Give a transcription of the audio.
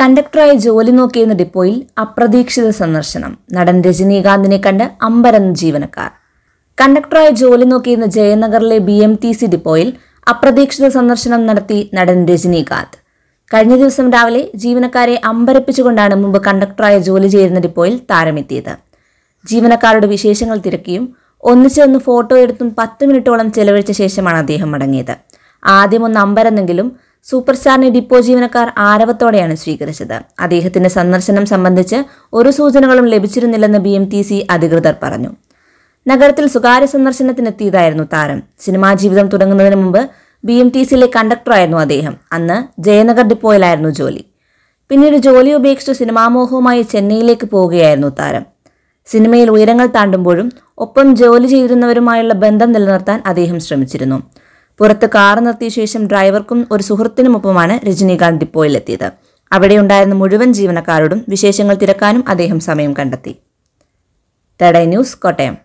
കണ്ടക്ടറായി ജോലി നോക്കിയെന്ന ഡിപ്പോയിൽ അപ്രതീക്ഷിത സന്ദർശനം നടൻ രജനീകാന്തിനെ കണ്ട് അമ്പരന്ന് ജീവനക്കാർ കണ്ടക്ടറായി ജോലി നോക്കിയെന്ന ജയനഗറിലെ ബി എം ടി സി ഡിപ്പോയിൽ അപ്രതീക്ഷിത സന്ദർശനം നടത്തി നടൻ രജനീകാന്ത് കഴിഞ്ഞ ദിവസം രാവിലെ ജീവനക്കാരെ അമ്പരപ്പിച്ചുകൊണ്ടാണ് മുമ്പ് കണ്ടക്ടറായി ജോലി ചെയ്യുന്ന ഡിപ്പോയിൽ താരമെത്തിയത് ജീവനക്കാരുടെ വിശേഷങ്ങൾ തിരക്കിയും ഒന്നിച്ചൊന്ന് ഫോട്ടോ എടുത്തും പത്ത് മിനിറ്റോളം ചെലവഴിച്ച ശേഷമാണ് അദ്ദേഹം മടങ്ങിയത് ആദ്യം ഒന്ന് അമ്പരന്നെങ്കിലും സൂപ്പർ സ്റ്റാറിനെ ഡിപ്പോ ജീവനക്കാർ ആരവത്തോടെയാണ് സ്വീകരിച്ചത് അദ്ദേഹത്തിന്റെ സന്ദർശനം സംബന്ധിച്ച് ഒരു സൂചനകളും ലഭിച്ചിരുന്നില്ലെന്ന് ബി എം ടി സി അധികൃതർ പറഞ്ഞു നഗരത്തിൽ സ്വകാര്യ സന്ദർശനത്തിനെത്തിയതായിരുന്നു താരം സിനിമാ ജീവിതം തുടങ്ങുന്നതിന് മുമ്പ് ബി എം ടി സിയിലെ കണ്ടക്ടറായിരുന്നു അദ്ദേഹം അന്ന് ജയനഗർ ഡിപ്പോയിലായിരുന്നു ജോലി പിന്നീട് ജോലി ഉപേക്ഷിച്ച് സിനിമാമോഹവുമായി ചെന്നൈയിലേക്ക് പോവുകയായിരുന്നു താരം സിനിമയിൽ ഉയരങ്ങൾ താണ്ടുമ്പോഴും ഒപ്പം ജോലി ചെയ്തിരുന്നവരുമായുള്ള ബന്ധം നിലനിർത്താൻ അദ്ദേഹം ശ്രമിച്ചിരുന്നു പുറത്ത് കാർ നിർത്തിയ ശേഷം ഡ്രൈവർക്കും ഒരു സുഹൃത്തിനുമൊപ്പമാണ് രജനീകാന്ത് ഡിപ്പോയിലെത്തിയത് അവിടെയുണ്ടായിരുന്ന മുഴുവൻ ജീവനക്കാരോടും വിശേഷങ്ങൾ തിരക്കാനും അദ്ദേഹം സമയം കണ്ടെത്തി തടൈ ന്യൂസ് കോട്ടയം